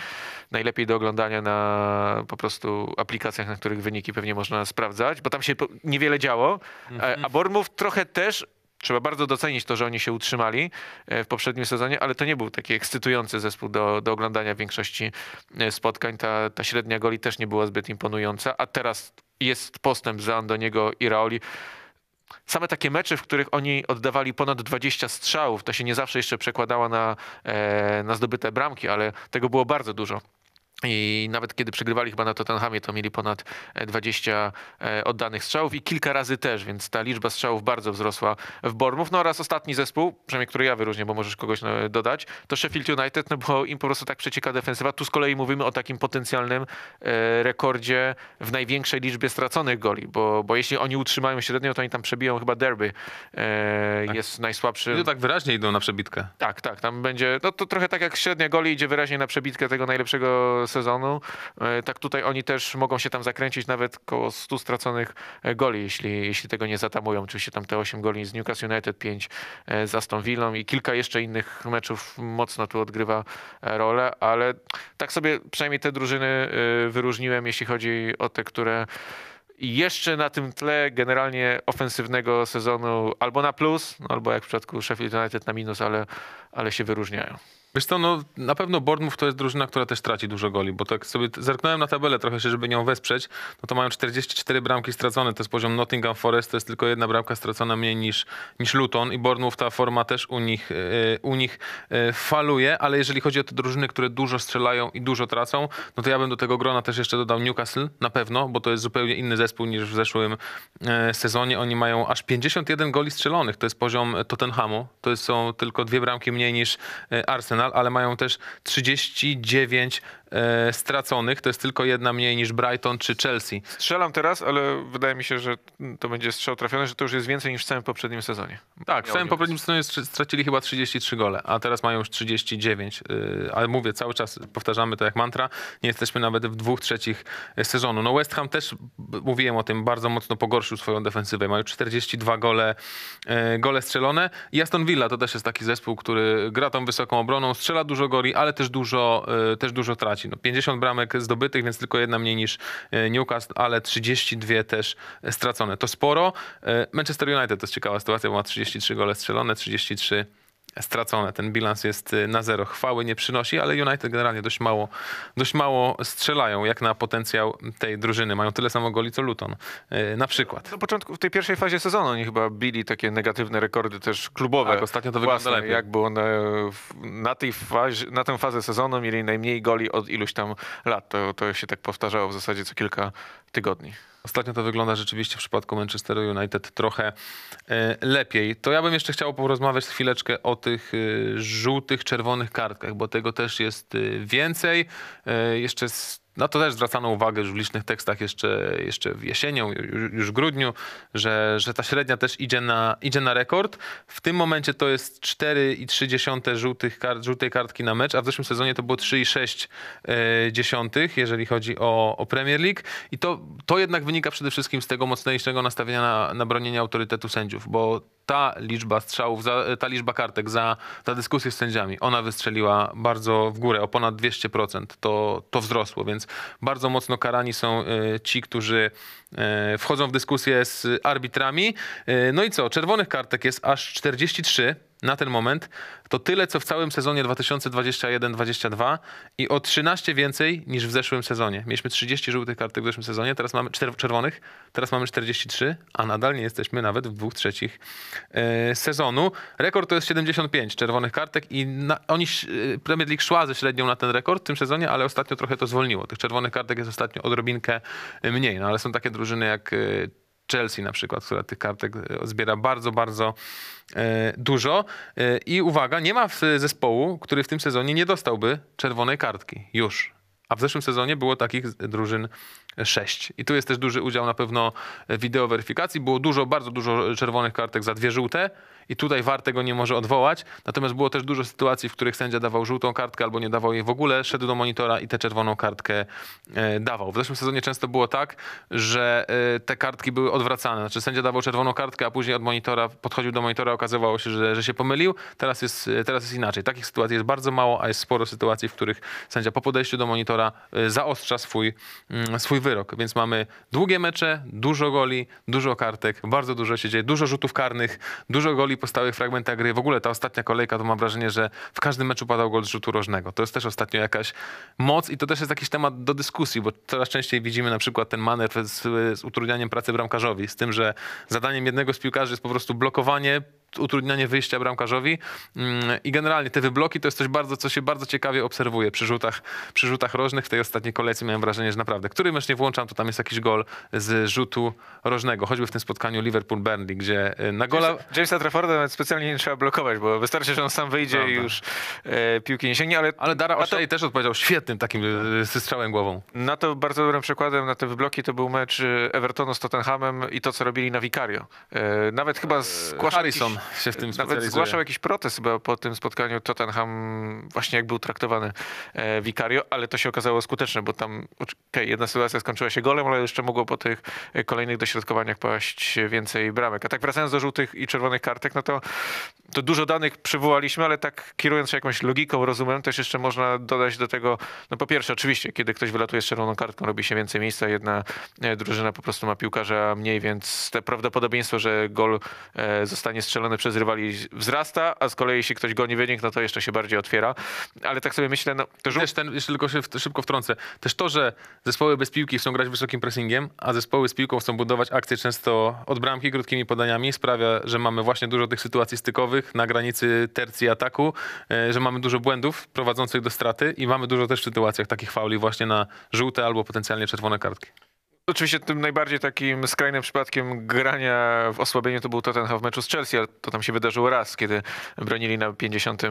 najlepiej do oglądania na po prostu aplikacjach, na których wyniki pewnie można sprawdzać, bo tam się niewiele działo. E, a mhm. Bournemouth trochę też Trzeba bardzo docenić to, że oni się utrzymali e, w poprzednim sezonie, ale to nie był taki ekscytujący zespół do, do oglądania większości e, spotkań. Ta, ta średnia goli też nie była zbyt imponująca, a teraz jest postęp za Andoniego i Raoli same takie mecze, w których oni oddawali ponad 20 strzałów, to się nie zawsze jeszcze przekładała na, e, na zdobyte bramki, ale tego było bardzo dużo. I nawet kiedy przegrywali chyba na Tottenhamie, to mieli ponad 20 e, e, oddanych strzałów i kilka razy też, więc ta liczba strzałów bardzo wzrosła w Bormów. No oraz ostatni zespół, przynajmniej który ja wyróżnię, bo możesz kogoś e, dodać, to Sheffield United, no bo im po prostu tak przecieka defensywa. Tu z kolei mówimy o takim potencjalnym rekordzie w największej liczbie straconych goli, bo, bo jeśli oni utrzymają średnią, to oni tam przebiją chyba derby. Tak. Jest najsłabszy. I to tak wyraźnie idą na przebitkę. Tak, tak. Tam będzie, no to trochę tak jak średnia goli idzie wyraźnie na przebitkę tego najlepszego sezonu. E, tak tutaj oni też mogą się tam zakręcić nawet koło 100 straconych e, goli, jeśli, jeśli tego nie zatamują. Oczywiście tam te 8 goli z Newcastle United, 5 e, z Aston Villą i kilka jeszcze innych meczów mocno tu odgrywa rolę, ale tak sobie przynajmniej te drużyny wyróżniłem, jeśli chodzi o te, które i jeszcze na tym tle generalnie ofensywnego sezonu albo na plus, no albo jak w przypadku Sheffield United na minus, ale, ale się wyróżniają. Wiesz co, no na pewno Bournemouth to jest drużyna, która też traci dużo goli, bo tak sobie zerknąłem na tabelę trochę się, żeby nią wesprzeć, no to mają 44 bramki stracone, to jest poziom Nottingham Forest, to jest tylko jedna bramka stracona mniej niż, niż Luton i Bournemouth ta forma też u nich, e, u nich e, faluje, ale jeżeli chodzi o te drużyny, które dużo strzelają i dużo tracą, no to ja bym do tego grona też jeszcze dodał Newcastle, na pewno, bo to jest zupełnie inny zespół niż w zeszłym e, sezonie. Oni mają aż 51 goli strzelonych, to jest poziom Tottenhamu, to są tylko dwie bramki mniej niż Arsenal, ale mają też 39 e, straconych. To jest tylko jedna mniej niż Brighton czy Chelsea. Strzelam teraz, ale wydaje mi się, że to będzie strzał trafiony, że to już jest więcej niż w całym poprzednim sezonie. Tak, w całym poprzednim sezonie stracili chyba 33 gole, a teraz mają już 39. E, ale mówię, cały czas powtarzamy to jak mantra, nie jesteśmy nawet w dwóch trzecich sezonu. No West Ham też, mówiłem o tym, bardzo mocno pogorszył swoją defensywę. Mają 42 gole, e, gole strzelone. I Aston Villa to też jest taki zespół, który gra tą wysoką obroną, strzela dużo goli, ale też dużo, e, też dużo traci. No 50 bramek zdobytych, więc tylko jedna mniej niż e, Newcastle, ale 32 też e, stracone. To sporo. E, Manchester United to jest ciekawa sytuacja, bo ma 33 gole strzelone, 33 stracone. Ten bilans jest y, na zero. Chwały nie przynosi, ale United generalnie dość mało, dość mało strzelają, jak na potencjał tej drużyny. Mają tyle samo goli, co Luton y, na przykład. Na początku, w tej pierwszej fazie sezonu oni chyba bili takie negatywne rekordy też klubowe. Tak, ostatnio to własne, lepiej. Jak było na, na, tej fazie, na tę fazę sezonu mieli najmniej goli od iluś tam lat. To, to się tak powtarzało w zasadzie co kilka tygodni. Ostatnio to wygląda rzeczywiście w przypadku Manchesteru United trochę e, lepiej. To ja bym jeszcze chciał porozmawiać chwileczkę o tych e, żółtych, czerwonych kartkach, bo tego też jest e, więcej. Jeszcze z no to też zwracano uwagę już w licznych tekstach jeszcze, jeszcze jesienią, już w grudniu, że, że ta średnia też idzie na, idzie na rekord. W tym momencie to jest 4,3 żółtych kart, żółtej kartki na mecz, a w zeszłym sezonie to było 3,6, e, jeżeli chodzi o, o Premier League. I to, to jednak wynika przede wszystkim z tego mocniejszego nastawienia na, na bronienie autorytetu sędziów, bo ta liczba strzałów, za, ta liczba kartek za, za dyskusję z sędziami, ona wystrzeliła bardzo w górę, o ponad 200% to, to wzrosło, więc bardzo mocno karani są e, ci, którzy e, wchodzą w dyskusję z arbitrami. E, no i co? Czerwonych kartek jest aż 43 na ten moment to tyle, co w całym sezonie 2021-2022 i o 13 więcej niż w zeszłym sezonie. Mieliśmy 30 żółtych kartek w zeszłym sezonie, teraz mamy czerwonych, teraz mamy 43, a nadal nie jesteśmy nawet w dwóch trzecich e, sezonu. Rekord to jest 75 czerwonych kartek i na, oni, e, Premier League szła ze średnią na ten rekord w tym sezonie, ale ostatnio trochę to zwolniło. Tych czerwonych kartek jest ostatnio odrobinkę e, mniej, no ale są takie drużyny jak Chelsea na przykład, która tych kartek e, zbiera bardzo, bardzo e, dużo. E, I uwaga, nie ma zespołu, który w tym sezonie nie dostałby czerwonej kartki już. A w zeszłym sezonie było takich drużyn 6. I tu jest też duży udział na pewno weryfikacji. Było dużo, bardzo dużo czerwonych kartek za dwie żółte i tutaj Warte go nie może odwołać. Natomiast było też dużo sytuacji, w których sędzia dawał żółtą kartkę albo nie dawał jej w ogóle, szedł do monitora i tę czerwoną kartkę e, dawał. W zeszłym sezonie często było tak, że e, te kartki były odwracane. Znaczy sędzia dawał czerwoną kartkę, a później od monitora podchodził do monitora, okazywało się, że, że się pomylił. Teraz jest, e, teraz jest inaczej. Takich sytuacji jest bardzo mało, a jest sporo sytuacji, w których sędzia po podejściu do monitora zaostrza swój, mm, swój wyrok. Więc mamy długie mecze, dużo goli, dużo kartek, bardzo dużo się dzieje, dużo rzutów karnych, dużo goli drugi postałych fragmentach gry, w ogóle ta ostatnia kolejka, to mam wrażenie, że w każdym meczu padał gol z rzutu rożnego. To jest też ostatnio jakaś moc i to też jest jakiś temat do dyskusji, bo coraz częściej widzimy na przykład ten manewr z, z utrudnianiem pracy bramkarzowi, z tym, że zadaniem jednego z piłkarzy jest po prostu blokowanie utrudnianie wyjścia bramkarzowi mm, i generalnie te wybloki to jest coś bardzo, co się bardzo ciekawie obserwuje przy rzutach, przy rzutach rożnych. W tej ostatniej kolejce miałem wrażenie, że naprawdę, który mecz nie włączam, to tam jest jakiś gol z rzutu rożnego, choćby w tym spotkaniu Liverpool-Burnley, gdzie y, na gola... Jamesa, Jamesa Trafforda nawet specjalnie nie trzeba blokować, bo wystarczy, że on sam wyjdzie i już e, piłki nie sięgnie, ale... Ale Dara O'Shea to... też odpowiedział świetnym takim e, strzałem głową. Na to bardzo dobrym przykładem, na te wybloki, to był mecz e, Evertonu z Tottenhamem i to, co robili na Vicario. E, nawet chyba z e, Harrison się w tym Nawet zgłaszał jakiś protest chyba po tym spotkaniu Tottenham, właśnie jak był traktowany wikario, e, Vicario, ale to się okazało skuteczne, bo tam okay, jedna sytuacja skończyła się golem, ale jeszcze mogło po tych e, kolejnych dośrodkowaniach paść więcej bramek. A tak wracając do żółtych i czerwonych kartek, no to, to dużo danych przywołaliśmy, ale tak kierując się jakąś logiką, rozumem, też jeszcze można dodać do tego, no po pierwsze oczywiście, kiedy ktoś wylatuje z czerwoną kartką, robi się więcej miejsca, jedna e, drużyna po prostu ma piłkarza mniej, więc te prawdopodobieństwo, że gol zostanie strzelony goniony przez rywali wzrasta, a z kolei jeśli ktoś goni wynik, no to jeszcze się bardziej otwiera. Ale tak sobie myślę, no... To żół... Też ten, jeszcze tylko szybko wtrącę, też to, że zespoły bez piłki chcą grać wysokim pressingiem, a zespoły z piłką chcą budować akcje często od bramki, krótkimi podaniami, sprawia, że mamy właśnie dużo tych sytuacji stykowych na granicy tercji ataku, e, że mamy dużo błędów prowadzących do straty i mamy dużo też w sytuacjach takich fauli właśnie na żółte albo potencjalnie czerwone kartki. Oczywiście tym najbardziej takim skrajnym przypadkiem grania w osłabieniu to był Tottenham w meczu z Chelsea, ale to tam się wydarzyło raz, kiedy bronili na 50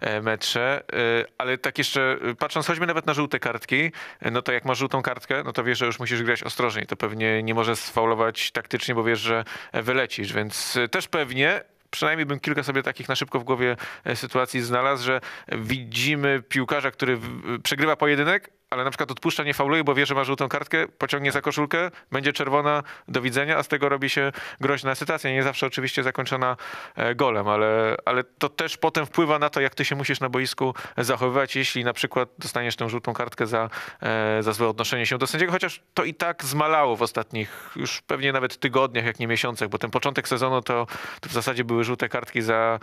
e, metrze. E, ale tak jeszcze e, patrząc choćby nawet na żółte kartki, no to jak masz żółtą kartkę, no to wiesz, że już musisz grać ostrożniej. To pewnie nie możesz sfaulować taktycznie, bo wiesz, że wylecisz. Więc też pewnie przynajmniej bym kilka sobie takich na szybko w głowie sytuacji znalazł, że widzimy piłkarza, który przegrywa pojedynek, ale na przykład odpuszcza, nie fauluje, bo wie, że ma żółtą kartkę, pociągnie za koszulkę, będzie czerwona, do widzenia, a z tego robi się groźna sytuacja. Nie zawsze oczywiście zakończona e, golem, ale, ale to też potem wpływa na to, jak ty się musisz na boisku zachowywać, jeśli na przykład dostaniesz tę żółtą kartkę za, e, za złe odnoszenie się do sędziego, chociaż to i tak zmalało w ostatnich już pewnie nawet tygodniach, jak nie miesiącach, bo ten początek sezonu to, to w zasadzie były żółte kartki za,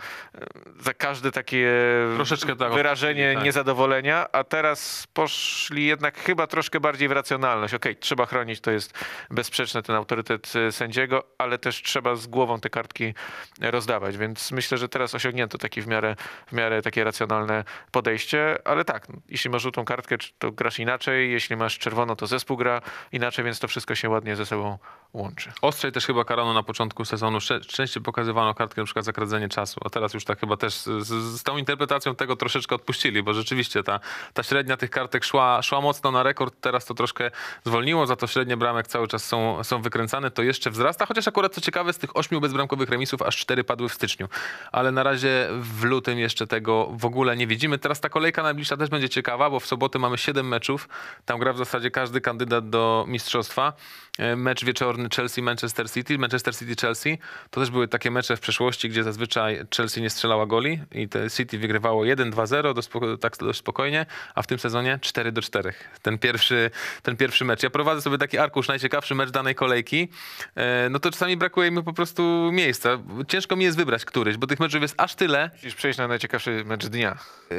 za każde takie Troszeczkę tak. wyrażenie tak. niezadowolenia, a teraz poszli jednak chyba troszkę bardziej w racjonalność. Okej, okay, trzeba chronić, to jest bezsprzeczne ten autorytet e, sędziego, ale też trzeba z głową te kartki rozdawać, więc myślę, że teraz osiągnięto takie w miarę, w miarę takie racjonalne podejście, ale tak, jeśli masz żółtą kartkę, to grasz inaczej, jeśli masz czerwono, to zespół gra inaczej, więc to wszystko się ładnie ze sobą łączy. Ostrzej też chyba karano na początku sezonu, częściej pokazywano kartkę na przykład za kradzenie czasu, a teraz już tak chyba też z, z tą interpretacją tego troszeczkę odpuścili, bo rzeczywiście ta, ta średnia tych kartek szła, szła mocno na rekord, teraz to troszkę zwolniło, za to średnie bramek cały czas są, są wykręcane, to jeszcze wzrasta, chociaż akurat co ciekawe, z tych ośmiu bezbramkowych remisów aż cztery padły w styczniu, ale na razie w lutym jeszcze tego w ogóle nie widzimy. Teraz ta kolejka najbliższa też będzie ciekawa, bo w sobotę mamy siedem meczów, tam gra w zasadzie każdy kandydat do mistrzostwa. E, mecz wieczorny Chelsea-Manchester City, Manchester City-Chelsea, to też były takie mecze w przeszłości, gdzie zazwyczaj Chelsea nie strzelała goli i City wygrywało 1-2-0 tak dość spokojnie, a w tym sezonie 4-4 czterech. Ten pierwszy, ten pierwszy mecz. Ja prowadzę sobie taki arkusz, najciekawszy mecz danej kolejki. E, no to czasami brakuje mi po prostu miejsca. Ciężko mi jest wybrać któryś, bo tych meczów jest aż tyle. Musisz przejść na najciekawszy mecz dnia. E,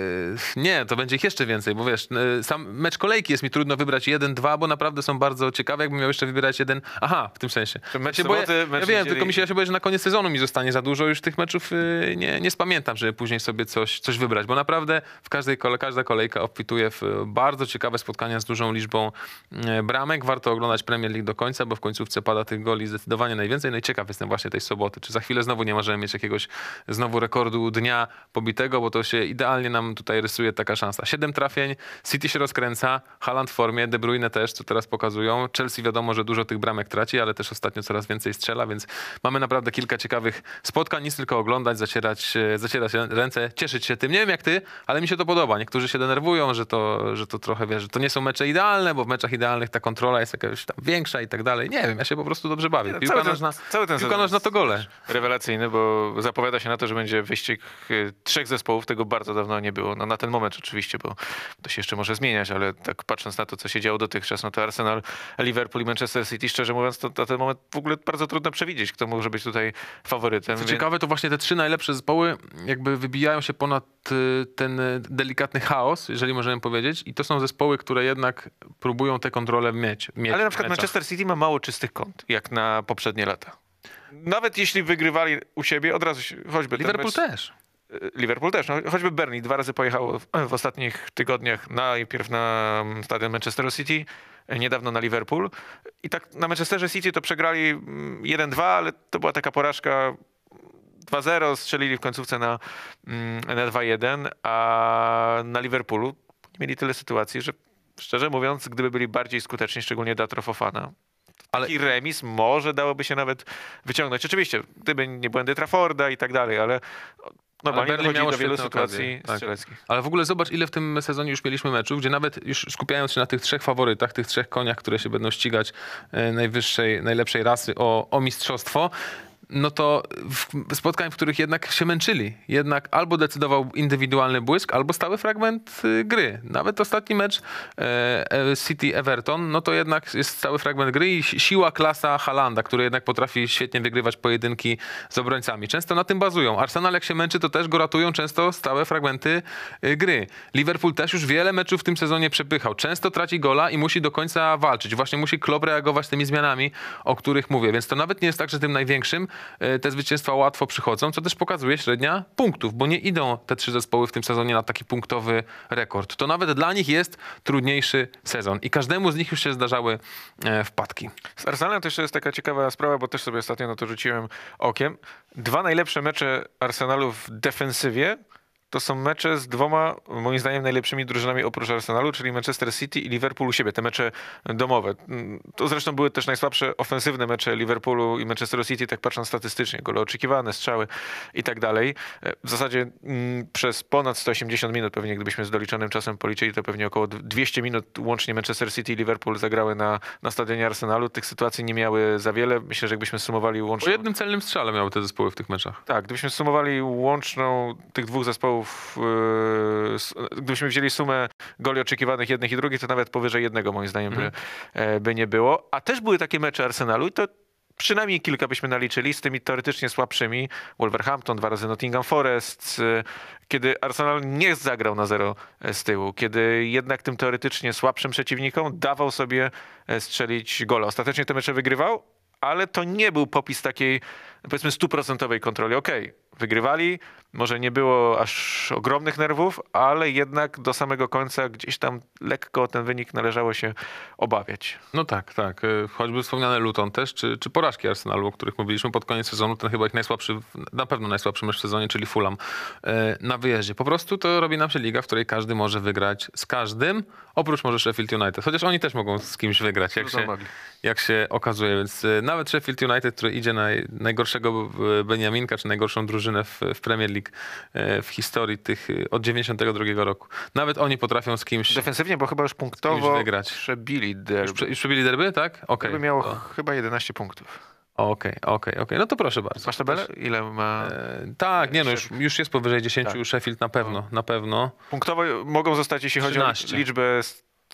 nie, to będzie ich jeszcze więcej, bo wiesz, e, sam mecz kolejki jest mi trudno wybrać jeden, dwa, bo naprawdę są bardzo ciekawe. Jakbym miał jeszcze wybierać jeden, aha, w tym sensie. Mecz ja, soboty, boję, mecz ja wiem, tylko mi się, ja się boję, że na koniec sezonu mi zostanie za dużo już tych meczów. Nie, nie spamiętam, żeby później sobie coś, coś wybrać, bo naprawdę w każdej, każda kolejka obfituje w bardzo ciekawe ciekawe spotkania z dużą liczbą e, bramek. Warto oglądać Premier League do końca, bo w końcówce pada tych goli zdecydowanie najwięcej. No i ciekaw jestem właśnie tej soboty. Czy za chwilę znowu nie możemy mieć jakiegoś znowu rekordu dnia pobitego, bo to się idealnie nam tutaj rysuje taka szansa. Siedem trafień, City się rozkręca, Haaland w formie, De Bruyne też, co teraz pokazują. Chelsea wiadomo, że dużo tych bramek traci, ale też ostatnio coraz więcej strzela, więc mamy naprawdę kilka ciekawych spotkań. Nic tylko oglądać, zacierać, e, zacierać ręce, cieszyć się tym. Nie wiem jak ty, ale mi się to podoba. Niektórzy się denerwują, że to, że to trochę wiesz, to nie są mecze idealne, bo w meczach idealnych ta kontrola jest jakaś tam większa i tak dalej. Nie wiem, ja się po prostu dobrze bawię. Piłka cały ten, nożna, cały ten piłka nożna to gole. Rewelacyjny, bo zapowiada się na to, że będzie wyścig y, trzech zespołów, tego bardzo dawno nie było. No na ten moment oczywiście, bo to się jeszcze może zmieniać, ale tak patrząc na to, co się działo dotychczas, no to Arsenal, Liverpool i Manchester City, szczerze mówiąc, to na ten moment w ogóle bardzo trudno przewidzieć, kto może być tutaj faworytem. Co więc... ciekawe, to właśnie te trzy najlepsze zespoły jakby wybijają się ponad y, ten y, delikatny chaos, jeżeli możemy powiedzieć i to są zespoły zespoły, które jednak próbują te kontrole mieć. mieć Ale na przykład Manchester City ma mało czystych kąt, jak na poprzednie lata. Nawet jeśli wygrywali u siebie, od razu choćby Liverpool mecz, też. Y, Liverpool też. No, choćby Bernie dwa razy pojechał w, w ostatnich tygodniach najpierw na mm, stadion Manchester City, y, niedawno na Liverpool. I tak na Manchesterze City to przegrali 1-2, mm, ale to była taka porażka 2-0, strzelili w końcówce na, mm, na 2-1, a na Liverpoolu mieli tyle sytuacji, że szczerze mówiąc, gdyby byli bardziej skuteczni, szczególnie dla Trofofana, ale... remis może dałoby się nawet wyciągnąć. Oczywiście, gdyby nie błędy Traforda i tak dalej, ale normalnie ale dochodzi do wielu sytuacji tak. Ale w ogóle zobacz, ile w tym sezonie już mieliśmy meczów, gdzie nawet już skupiając się na tych trzech faworytach, tych trzech koniach, które się będą ścigać e, najwyższej, najlepszej rasy o, o mistrzostwo, no to spotkań, w których jednak się męczyli. Jednak albo decydował indywidualny błysk, albo stały fragment y, gry. Nawet ostatni mecz e, e, City Everton, no to jednak jest stały fragment gry i siła klasa Halanda, który jednak potrafi świetnie wygrywać pojedynki z obrońcami. Często na tym bazują. Arsenal jak się męczy, to też go ratują często stałe fragmenty y, gry. Liverpool też już wiele meczów w tym sezonie przepychał. Często traci gola i musi do końca walczyć. Właśnie musi klub reagować tymi zmianami, o których mówię. Więc to nawet nie jest tak, że tym największym E, te zwycięstwa łatwo przychodzą, co też pokazuje średnia punktów, bo nie idą te trzy zespoły w tym sezonie na taki punktowy rekord. To nawet dla nich jest trudniejszy sezon i każdemu z nich już się zdarzały e, wpadki. Z Arsenalem to jeszcze jest taka ciekawa sprawa, bo też sobie ostatnio na to rzuciłem okiem. Dwa najlepsze mecze Arsenalu w defensywie to są mecze z dwoma, moim zdaniem, najlepszymi drużynami oprócz Arsenalu, czyli Manchester City i Liverpool u siebie, te mecze domowe. To zresztą były też najsłabsze ofensywne mecze Liverpoolu i Manchester City, tak patrząc statystycznie, gole oczekiwane, strzały i tak dalej. W zasadzie mm, przez ponad 180 minut, pewnie gdybyśmy z doliczonym czasem policzyli, to pewnie około 200 minut łącznie Manchester City i Liverpool zagrały na, na stadionie Arsenalu. Tych sytuacji nie miały za wiele. Myślę, że gdybyśmy sumowali łącznie... Po jednym celnym strzale miały te zespoły w tych meczach. Tak, gdybyśmy sumowali łączną tych dwóch zespołów Y, gdybyśmy wzięli sumę goli oczekiwanych jednych i drugich, to nawet powyżej jednego moim zdaniem by, mhm. e, by nie było. A też były takie mecze Arsenalu i to przynajmniej kilka byśmy naliczyli z tymi teoretycznie słabszymi. Wolverhampton, dwa razy Nottingham Forest, y, kiedy Arsenal nie zagrał na zero e, z tyłu, kiedy jednak tym teoretycznie słabszym przeciwnikom dawał sobie e, strzelić gola. Ostatecznie te mecze wygrywał, ale to nie był popis takiej, powiedzmy, stuprocentowej kontroli. Okej, okay, wygrywali. Może nie było aż ogromnych nerwów, ale jednak do samego końca gdzieś tam lekko ten wynik należało się obawiać. No tak, tak. E, choćby wspomniane Luton też, czy, czy porażki Arsenalu, o których mówiliśmy pod koniec sezonu, ten chyba ich najsłabszy, na pewno najsłabszy mecz w sezonie, czyli Fulham e, na wyjeździe. Po prostu to robi nam się liga, w której każdy może wygrać z każdym, oprócz może Sheffield United. Chociaż oni też mogą z kimś wygrać, jak, się, jak się okazuje. Więc e, nawet Sheffield United, który idzie na najgorszego Beniaminka, czy najgorszą drużynę, drużynę w, w Premier League e, w historii tych e, od 92 roku. Nawet oni potrafią z kimś... Defensywnie, bo chyba już punktowo wygrać. przebili derby. Już, przebili derby, tak? Okej. Okay. Derby miało chyba 11 punktów. Okej, okay, okej, okay, okej. Okay. No to proszę bardzo. Masz tabelę? Ile ma... E, tak, nie no, już, już jest powyżej 10 tak. Sheffield na pewno, no. na pewno. Punktowo mogą zostać, jeśli chodzi 13. o liczbę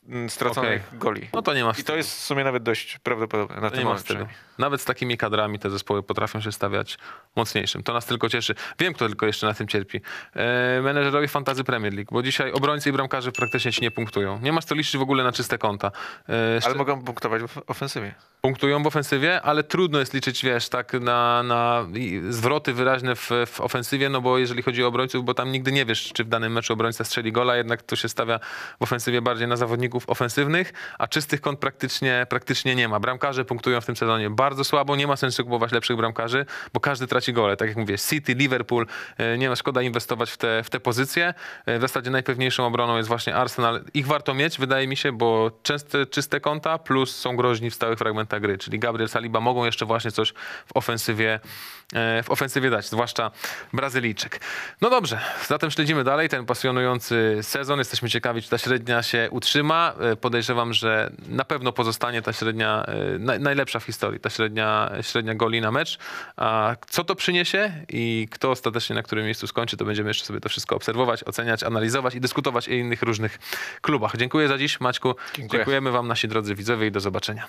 Mm, straconych okay. goli. No to nie ma wstydu. I to jest w sumie nawet dość prawdopodobne. Na nie ma wstydu. Nawet z takimi kadrami te zespoły potrafią się stawiać mocniejszym. To nas tylko cieszy. Wiem, kto tylko jeszcze na tym cierpi. E, menedżerowie fantazy Premier League, bo dzisiaj obrońcy i bramkarze praktycznie ci nie punktują. Nie masz co liczyć w ogóle na czyste konta. E, ale mogą punktować w ofensywie. Punktują w ofensywie, ale trudno jest liczyć, wiesz, tak na, na zwroty wyraźne w, w ofensywie, no bo jeżeli chodzi o obrońców, bo tam nigdy nie wiesz, czy w danym meczu obrońca strzeli gola, jednak tu się stawia w ofensywie bardziej na zawodników ataków ofensywnych, a czystych kont praktycznie, praktycznie nie ma. Bramkarze punktują w tym sezonie bardzo słabo, nie ma sensu kupować lepszych bramkarzy, bo każdy traci gole. Tak jak mówię, City, Liverpool, e, nie ma szkoda inwestować w te, w te pozycje. E, w zasadzie najpewniejszą obroną jest właśnie Arsenal. Ich warto mieć, wydaje mi się, bo częste, czyste konta plus są groźni w stałych fragmentach gry, czyli Gabriel Saliba mogą jeszcze właśnie coś w ofensywie e, w ofensywie dać, zwłaszcza Brazylijczyk. No dobrze, zatem śledzimy dalej ten pasjonujący sezon. Jesteśmy ciekawi, czy ta średnia się utrzyma. E, podejrzewam, że na pewno pozostanie ta średnia, e, najlepsza w historii, ta średnia, średnia goli na mecz. A co to przyniesie i kto ostatecznie na którym miejscu skończy, to będziemy jeszcze sobie to wszystko obserwować, oceniać, analizować i dyskutować o innych różnych klubach. Dziękuję za dziś, Maćku. Dziękuję. Dziękujemy wam, nasi drodzy widzowie i do zobaczenia.